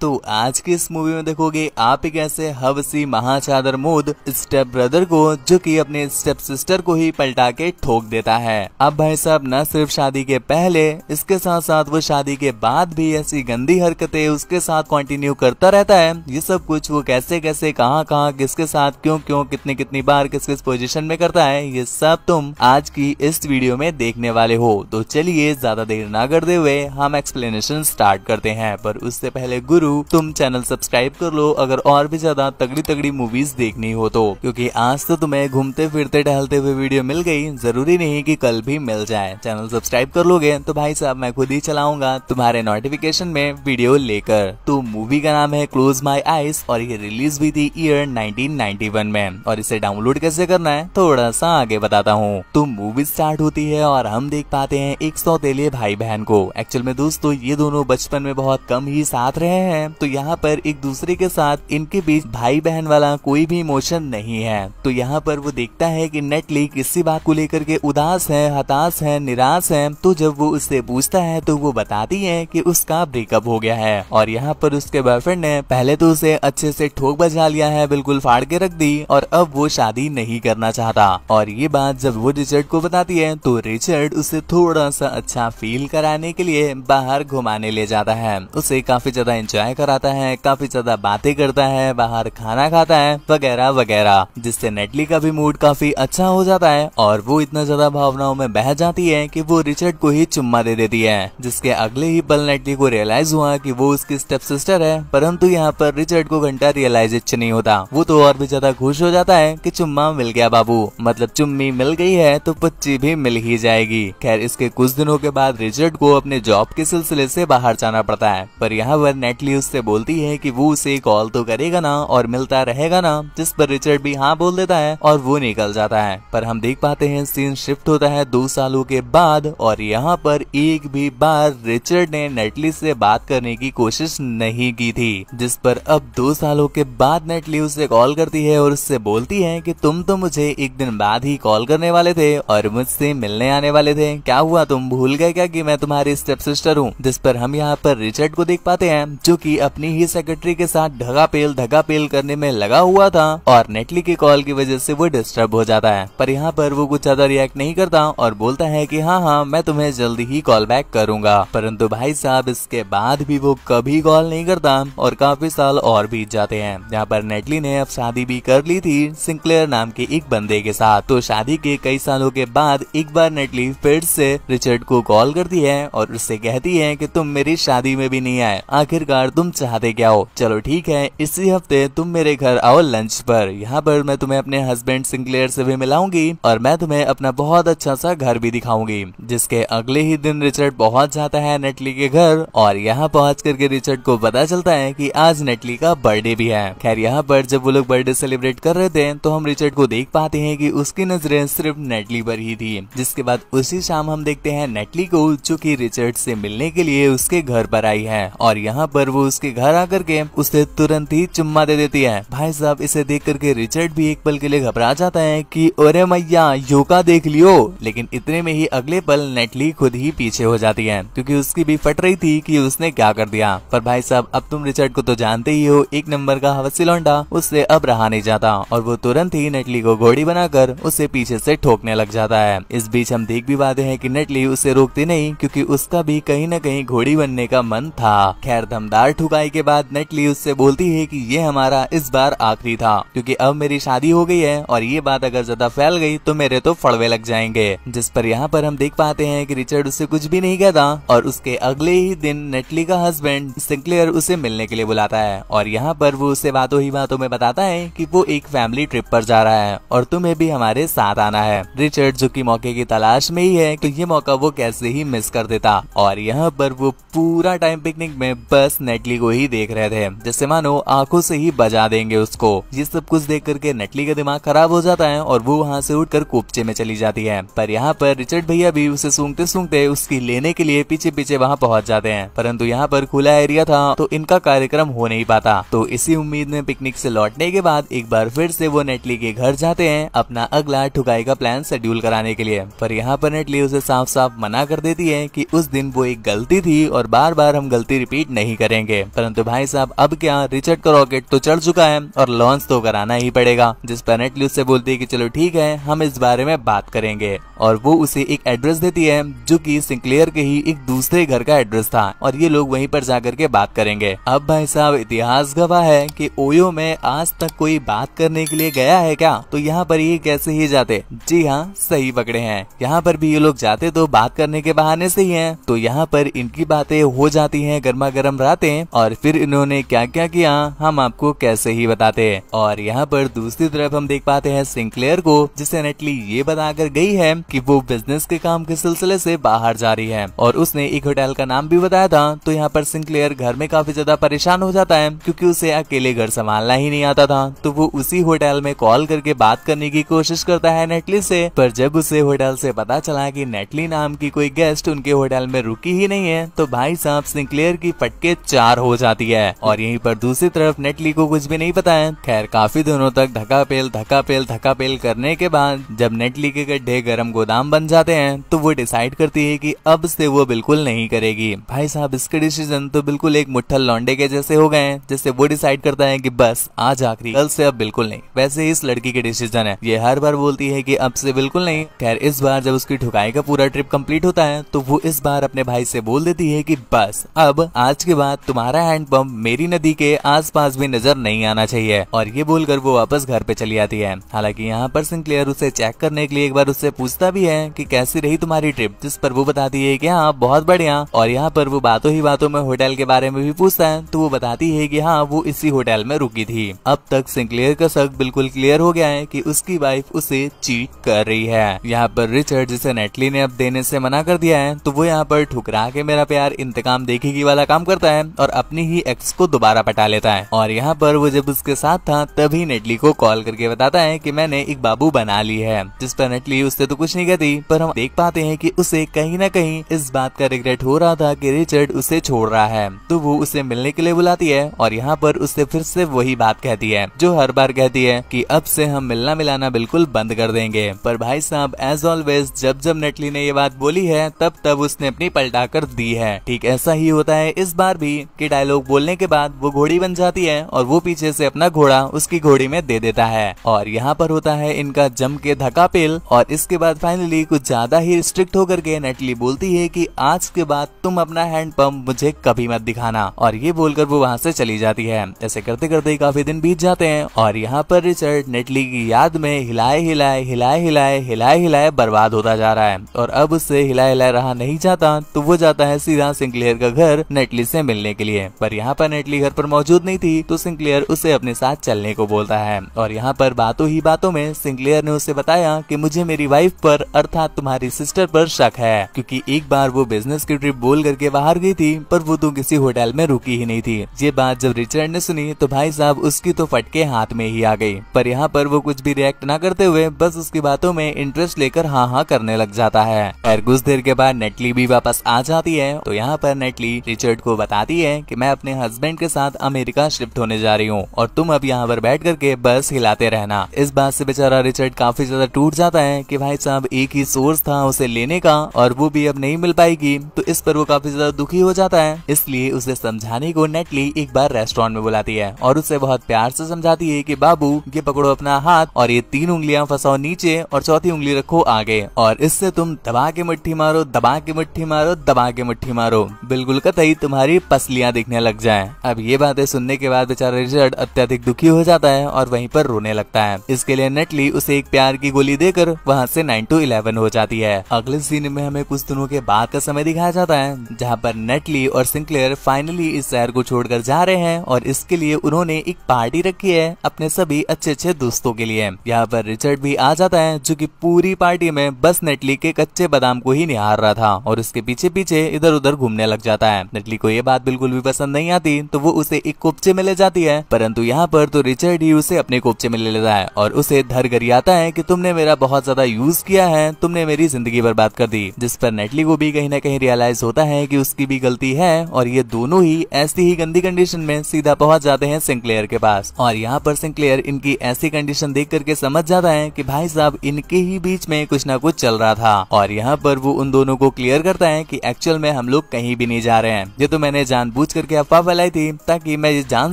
तो आज की इस मूवी में देखोगे आप ही कैसे हवसी महाचादर मोद स्टेप ब्रदर को जो कि अपने स्टेप सिस्टर को ही पलटा के ठोक देता है अब भाई साहब न सिर्फ शादी के पहले इसके साथ साथ वो शादी के बाद भी ऐसी गंदी हरकतें उसके साथ कंटिन्यू करता रहता है ये सब कुछ वो कैसे कैसे कहाँ कहाँ किसके साथ क्यों क्यों कितनी कितनी बार किस किस पोजिशन में करता है ये सब तुम आज की इस वीडियो में देखने वाले हो तो चलिए ज्यादा देर ना करते हुए हम एक्सप्लेनेशन स्टार्ट करते हैं पर उससे पहले गुरु गुरु तुम चैनल सब्सक्राइब कर लो अगर और भी ज्यादा तगड़ी तगड़ी मूवीज देखनी हो तो क्योंकि आज तो तुम्हें घूमते फिरते टहलते हुए वीडियो मिल गई जरूरी नहीं कि कल भी मिल जाए चैनल सब्सक्राइब कर लोगे तो भाई साहब मैं खुद ही चलाऊंगा तुम्हारे नोटिफिकेशन में वीडियो लेकर तो मूवी का नाम है क्लोज माई आईज और ये रिलीज भी थी ईयर नाइनटीन में और इसे डाउनलोड कैसे करना है थोड़ा सा आगे बताता हूँ तो मूवी स्टार्ट होती है और हम देख पाते हैं एक सौ भाई बहन को एक्चुअल में दोस्तों ये दोनों बचपन में बहुत कम ही साथ रहे हैं हैं तो यहाँ पर एक दूसरे के साथ इनके बीच भाई बहन वाला कोई भी इमोशन नहीं है तो यहाँ पर वो देखता है कि नेटली किसी बात को लेकर के उदास है हताश है निराश है तो जब वो उससे पूछता है तो वो बताती है कि उसका ब्रेकअप हो गया है और यहाँ पर उसके बॉयफ्रेंड ने पहले तो उसे अच्छे से ठोक बजा लिया है बिल्कुल फाड़ के रख दी और अब वो शादी नहीं करना चाहता और ये बात जब वो रिचर्ड को बताती है तो रिचर्ड उसे थोड़ा सा अच्छा फील कराने के लिए बाहर घुमाने ले जाता है उसे काफी ज्यादा एंजॉय कर कराता है काफी ज्यादा बातें करता है बाहर खाना खाता है वगैरह वगैरह जिससे नेटली का भी मूड काफी अच्छा हो जाता है और वो इतना ज्यादा भावनाओं में बह जाती है कि वो रिचर्ड को ही चुम्मा दे देती है जिसके अगले ही पल नेटली को रियलाइज हुआ कि वो उसकी स्टेप सिस्टर है परंतु यहाँ पर रिचर्ड को घंटा रियलाइजेशन अच्छा नहीं होता वो तो और भी ज्यादा खुश हो जाता है की चुम्मा मिल गया बाबू मतलब चुम्मी मिल गई है तो पच्ची भी मिल ही जाएगी खैर इसके कुछ दिनों के बाद रिचर्ड को अपने जॉब के सिलसिले से बाहर जाना पड़ता है पर यहाँ पर नेटली उससे बोलती है कि वो उसे कॉल तो करेगा ना और मिलता रहेगा ना जिस पर रिचर्ड भी हाँ बोल देता है और वो निकल जाता है पर हम देख पाते हैं सीन शिफ्ट होता है दो सालों के बाद और यहाँ पर एक भी बार रिचर्ड ने नेटली से बात करने की कोशिश नहीं की थी जिस पर अब दो सालों के बाद नेटली उसे कॉल करती है और उससे बोलती है की तुम तो मुझे एक दिन बाद ही कॉल करने वाले थे और मुझसे मिलने आने वाले थे क्या हुआ तुम भूल गए क्या की मैं तुम्हारी स्टेप सिस्टर हूँ जिस पर हम यहाँ पर रिचर्ड को देख पाते हैं जो कि की अपनी ही सेक्रेटरी के साथ ढगा पेल धगा पेल करने में लगा हुआ था और नेटली के कॉल की वजह से वो डिस्टर्ब हो जाता है पर यहाँ पर वो कुछ ज्यादा रिएक्ट नहीं करता और बोलता है की हाँ हाँ मैं तुम्हें जल्दी ही कॉल बैक करूंगा परंतु भाई साहब इसके बाद भी वो कभी कॉल नहीं करता और काफी साल और बीत जाते हैं यहाँ पर नेटली ने अब शादी भी कर ली थी सिंक्लेयर नाम के एक बंदे के साथ तो शादी के कई सालों के बाद एक बार नेटली फिर से रिचर्ड को कॉल करती है और उससे कहती है की तुम मेरी शादी में भी नहीं आए आखिरकार तुम चाहते क्या हो चलो ठीक है इसी हफ्ते तुम मेरे घर आओ लंच पर यहाँ पर मैं तुम्हें अपने हस्बैंड सिंक्लेयर से भी मिलाऊंगी और मैं तुम्हें अपना बहुत अच्छा सा घर भी दिखाऊंगी जिसके अगले ही दिन रिचर्ड पहुंच जाता है नेटली के घर और यहाँ पहुंच करके रिचर्ड को पता चलता है की आज नेटली का बर्थडे भी है खैर यहाँ पर जब वो लोग बर्थडे सेलिब्रेट कर रहे थे तो हम रिचर्ड को देख पाते हैं की उसकी नजरें सिर्फ नेटली पर ही थी जिसके बाद उसी शाम हम देखते हैं नेटली को जो की रिचर्ड से मिलने के लिए उसके घर पर आई है और यहाँ पर वो उसके घर आकर के उसे तुरंत ही चुम्मा दे देती है भाई साहब इसे देख करके रिचर्ड भी एक पल के लिए घबरा जाता है कि ओरे मैया योका देख लियो लेकिन इतने में ही अगले पल नेटली खुद ही पीछे हो जाती है क्योंकि उसकी भी फट रही थी कि उसने क्या कर दिया पर भाई साहब अब तुम रिचर्ड को तो जानते ही हो एक नंबर का हवसी लौंडा उससे अब रहा नहीं जाता और वो तुरंत ही नेटली को घोड़ी बनाकर उसे पीछे से ठोकने लग जाता है इस बीच हम देख भी पाते हैं कि नेटली उसे रोकती नहीं क्योंकि उसका भी कहीं न कहीं घोड़ी बनने का मन था खैर दमदार ठुकाई के बाद नेटली उससे बोलती है कि ये हमारा इस बार आखिरी था क्योंकि अब मेरी शादी हो गई है और ये बात अगर ज्यादा फैल गई तो मेरे तो फड़वे लग जाएंगे जिस पर यहाँ पर हम देख पाते हैं कि रिचर्ड उससे कुछ भी नहीं कहता और उसके अगले ही दिन नेटली का हस्बैंड सिंक्लेयर उसे मिलने के लिए बुलाता है और यहाँ पर वो उसे बातों ही बातों में बताता है की वो एक फैमिली ट्रिप पर जा रहा है और तुम्हे भी हमारे साथ आना है रिचर्ड जो की मौके की तलाश में ही है तो ये मौका वो कैसे ही मिस कर देता और यहाँ पर वो पूरा टाइम पिकनिक में बस नेट नटली को ही देख रहे थे जैसे मानो आंखों से ही बजा देंगे उसको ये सब कुछ देख करके नटली का दिमाग खराब हो जाता है और वो वहाँ से उठकर कोपचे में चली जाती है पर यहाँ पर रिचर्ड भैया भी उसे सूंघते सूंघते उसकी लेने के लिए पीछे पीछे वहाँ पहुँच जाते हैं परंतु यहाँ पर खुला एरिया था तो इनका कार्यक्रम हो नहीं पाता तो इसी उम्मीद में पिकनिक से लौटने के बाद एक बार फिर से वो नेटली के घर जाते हैं अपना अगला ठुकाई का प्लान शेड्यूल कराने के लिए पर यहाँ पर नेटली उसे साफ साफ मना कर देती है कि उस दिन वो एक गलती थी और बार बार हम गलती रिपीट नहीं करेंगे करेंगे परंतु भाई साहब अब क्या रिचर्ड का रॉकेट तो चढ़ चुका है और लॉन्च तो कराना ही पड़ेगा जिस पर नेटली उससे बोलती है की चलो ठीक है हम इस बारे में बात करेंगे और वो उसे एक एड्रेस देती है जो की सिंक्लेयर के ही एक दूसरे घर का एड्रेस था और ये लोग वहीं पर जाकर के बात करेंगे अब भाई साहब इतिहास गवाह है कि ओयो में आज तक कोई बात करने के लिए गया है क्या तो यहाँ पर ये कैसे ही जाते जी हाँ सही पकड़े हैं यहाँ पर भी ये लोग जाते तो बात करने के बहाने से ही है तो यहाँ पर इनकी बातें हो जाती है गर्मा गर्म रातें और फिर इन्होंने क्या क्या किया हम आपको कैसे ही बताते हैं और यहाँ पर दूसरी तरफ हम देख पाते हैं सिंक्लेयर को जिसे नेटली ये बताकर गई है कि वो बिजनेस के काम के सिलसिले से बाहर जा रही है और उसने एक होटल का नाम भी बताया था तो यहाँ पर सिंक्लेयर घर में काफी ज्यादा परेशान हो जाता है क्योंकि उसे अकेले घर संभालना ही नहीं आता था तो वो उसी होटल में कॉल करके बात करने की कोशिश करता है नेटली से पर जब उसे होटल से पता चला कि नेटली नाम की कोई गेस्ट उनके होटल में रुकी ही नहीं है तो भाई साहब सिंक्लेयर की पटके चार पार हो जाती है और यहीं पर दूसरी तरफ नेटली को कुछ भी नहीं पता है खैर काफी दिनों तक धक्का पेल धक्का पेल धक्का पेल करने के बाद जब नेटली के गड्ढे गर्म गोदाम बन जाते हैं तो वो डिसाइड करती है की अब से वो बिल्कुल नहीं करेगी भाई साहब इसके डिसीजन तो बिल्कुल एक मुठ्ठल लौंडे के जैसे हो गए जैसे वो डिसाइड करता है की बस आज आखिरी कल से अब बिल्कुल नहीं वैसे इस लड़की के डिसीजन है ये हर बार बोलती है की अब से बिल्कुल नहीं खैर इस बार जब उसकी ठुकाई का पूरा ट्रिप कंप्लीट होता है तो वो इस बार अपने भाई से बोल देती है की बस अब आज के बाद तुम तुम्हारा हैंडपम्प मेरी नदी के आसपास भी नजर नहीं आना चाहिए और ये बोलकर वो वापस घर पे चली आती है हालांकि यहाँ पर सिंक्लेयर उसे चेक करने के लिए एक बार उससे पूछता भी है कि कैसी रही तुम्हारी ट्रिप जिस पर वो बताती है की हाँ बहुत बढ़िया और यहाँ पर वो बातों ही बातों में होटल के बारे में भी पूछता है तो वो बताती है की हाँ वो इसी होटल में रुकी थी अब तक सिंक्लेयर का शक बिल्कुल क्लियर हो गया है की उसकी वाइफ उसे चीट कर रही है यहाँ पर रिचर्ड जिसे नेटली ने अब देने से मना कर दिया है तो वो यहाँ पर ठुकरा के मेरा प्यार इंतकाम देखेगी वाला काम करता है और और अपने ही एक्स को दोबारा पटा लेता है और यहाँ पर वो जब उसके साथ था तभी नेटली को कॉल करके बताता है की मैंने एक बाबू बना ली है जिस पर नेटली उससे तो कुछ नहीं कहती पर हम देख पाते हैं की उसे कहीं ना कहीं इस बात का रिग्रेट हो रहा था की रिचर्ड उसे छोड़ रहा है तो वो उसे मिलने के लिए बुलाती है और यहाँ पर उससे फिर से वही बात कहती है जो हर बार कहती है की अब से हम मिलना मिलाना बिल्कुल बंद कर देंगे पर भाई साहब एज ऑलवेज जब जब नेटली ने ये बात बोली है तब तब उसने अपनी पलटा कर दी है ठीक ऐसा ही होता है इस बार भी कि डायलॉग बोलने के बाद वो घोड़ी बन जाती है और वो पीछे से अपना घोड़ा उसकी घोड़ी में दे देता है और यहाँ पर होता है इनका जम के धक्का पेल और इसके बाद फाइनली कुछ ज्यादा ही स्ट्रिक्ट होकर के नेटली बोलती है की आज के बाद तुम अपना हैंडपम्प मुझे कभी मत दिखाना और ये बोलकर वो वहाँ से चली जाती है ऐसे करते करते काफी दिन बीत जाते हैं और यहाँ पर रिचर्ड नेटली की याद में हिलाए हिलाए हिलाए हिलाए हिलाए हिलाए बर्बाद होता जा रहा है और अब उससे हिलाए हिलाए रहा नहीं जाता तो वो जाता है सीधा सिंक्लेयर का घर नेटली से मिलने के लिए लिए पर यहाँ पर नेटली घर पर मौजूद नहीं थी तो सिंक्लियर उसे अपने साथ चलने को बोलता है और यहाँ पर बातों ही बातों में सिंक्लियर ने उसे बताया कि मुझे मेरी वाइफ पर अर्थात तुम्हारी सिस्टर पर शक है क्योंकि एक बार वो बिजनेस की ट्रिप बोल करके बाहर गई थी पर वो तो किसी होटल में रुकी ही नहीं थी ये बात जब रिचर्ड ने सुनी तो भाई साहब उसकी तो फटके हाथ में ही आ गई पर यहाँ पर वो कुछ भी रिएक्ट ना करते हुए बस उसकी बातों में इंटरेस्ट लेकर हाँ हाँ करने लग जाता है और कुछ देर के बाद नेटली भी वापस आ जाती है तो यहाँ पर नेटली रिचर्ड को बताती है है कि मैं अपने हस्बैंड के साथ अमेरिका शिफ्ट होने जा रही हूँ और तुम अब यहाँ पर बैठ करके बस हिलाते रहना इस बात से बेचारा रिचर्ड काफी ज्यादा टूट जाता है कि भाई साहब एक ही सोर्स था उसे लेने का और वो भी अब नहीं मिल पाएगी तो इस पर वो काफी ज्यादा दुखी हो जाता है इसलिए उसे समझाने को नेटली एक बार रेस्टोरेंट में बुलाती है और उसे बहुत प्यार से समझाती है की बाबू ये पकड़ो अपना हाथ और ये तीन उंगलियां फंसाओ नीचे और चौथी उंगली रखो आगे और इससे तुम दबा के मुठ्ठी मारो दबा के मुठ्ठी मारो दबा के मुठ्ठी मारो बिल्कुल कतई तुम्हारी पसली उंगलियां दिखने लग जाए अब ये बातें सुनने के बाद बेचारा रिचर्ड अत्यधिक दुखी हो जाता है और वहीं पर रोने लगता है इसके लिए नेटली उसे एक प्यार की गोली देकर वहाँ से नाइन टू इलेवन हो जाती है अगले सीन में हमें कुछ दिनों के बाद का समय दिखाया जाता है जहाँ पर नेटली और सिंक्लेयर फाइनली इस शहर को छोड़कर जा रहे हैं और इसके लिए उन्होंने एक पार्टी रखी है अपने सभी अच्छे अच्छे दोस्तों के लिए यहाँ पर रिचर्ड भी आ जाता है जो की पूरी पार्टी में बस नेटली के कच्चे बादाम को ही निहार रहा था और उसके पीछे पीछे इधर उधर घूमने लग जाता है नेटली को ये बात बिल्कुल बिल्कुल भी पसंद नहीं आती तो वो उसे एक कोपचे में ले जाती है परंतु यहाँ पर तो रिचर्ड ही उसे अपने कोपचे में ले लेता है और उसे धर गरियाता है की तुमने मेरा बहुत ज्यादा यूज किया है तुमने मेरी जिंदगी बर्बाद कर दी जिस पर नेटली को भी कहीं ना कहीं रियलाइज होता है की उसकी भी गलती है और ये दोनों ही ऐसी ही गंदी कंडीशन में सीधा पहुंच जाते हैं सिंक्लेयर के पास और यहाँ पर सिंक्लेयर इनकी ऐसी कंडीशन देख करके समझ जाता है कि भाई साहब इनके ही बीच में कुछ ना कुछ चल रहा था और यहाँ पर वो उन दोनों को क्लियर करता है कि एक्चुअल में हम लोग कहीं भी नहीं जा रहे हैं ये तो मैंने जान जानबूझ करके अफवाह फैलाई थी ताकि मैं ये जान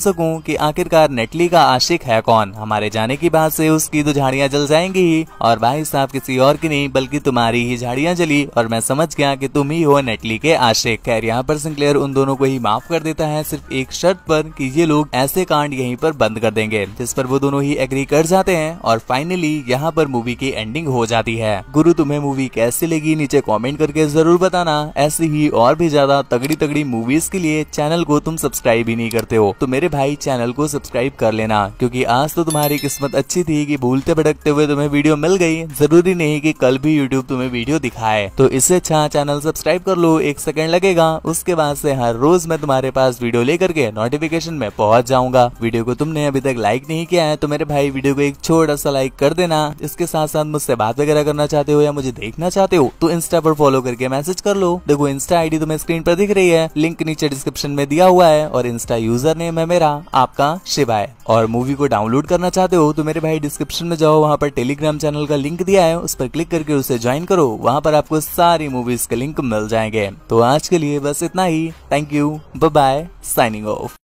सकूं कि आखिरकार नेटली का आशिक है कौन हमारे जाने की बात से उसकी तो झाड़ियाँ जल जाएंगी ही और भाई साहब किसी और की नहीं बल्कि तुम्हारी ही झाड़ियाँ जली और मैं समझ गया कि तुम ही हो नेटली के आशिक खैर यहाँ पर सिंक्लेयर उन दोनों को ही माफ कर देता है सिर्फ एक शर्त पर कि ये लोग ऐसे कांड यहीं पर बंद कर देंगे जिस पर वो दोनों ही एग्री कर जाते हैं और फाइनली यहाँ पर मूवी की एंडिंग हो जाती है गुरु तुम्हें मूवी कैसी लगी नीचे कॉमेंट करके जरूर बताना ऐसी ही और भी ज्यादा तगड़ी तगड़ी मूवीज के लिए चैनल को तुम सब्सक्राइब ही नहीं करते हो तो मेरे भाई चैनल को सब्सक्राइब कर लेना क्योंकि आज तो तुम्हारी किस्मत अच्छी थी कि भूलते भटकते हुए तुम्हें वीडियो मिल गई जरूरी नहीं कि कल भी यूट्यूब तुम्हें वीडियो दिखाए तो इससे अच्छा चैनल सब्सक्राइब कर लो एक सेकंड लगेगा उसके बाद से हर रोज मैं तुम्हारे पास वीडियो लेकर के नोटिफिकेशन में पहुंच जाऊंगा वीडियो को तुमने अभी तक लाइक नहीं किया है तो मेरे भाई वीडियो को एक छोटा सा लाइक कर देना इसके साथ साथ मुझसे बात वगैरह करना चाहते हो या मुझे देखना चाहते हो तो इंस्टा पर फॉलो करके मैसेज कर लो देखो इंस्टा आईडी तुम्हें स्क्रीन पर दिख रही है लिंक नीचे डिस्क्रिप्शन डिस्क्रिप्शन में दिया हुआ है और इंस्टा यूजर नेम है मेरा आपका शिवाय और मूवी को डाउनलोड करना चाहते हो तो मेरे भाई डिस्क्रिप्शन में जाओ वहाँ पर टेलीग्राम चैनल का लिंक दिया है उस पर क्लिक करके उसे ज्वाइन करो वहाँ पर आपको सारी मूवीज के लिंक मिल जाएंगे तो आज के लिए बस इतना ही thank you bye signing of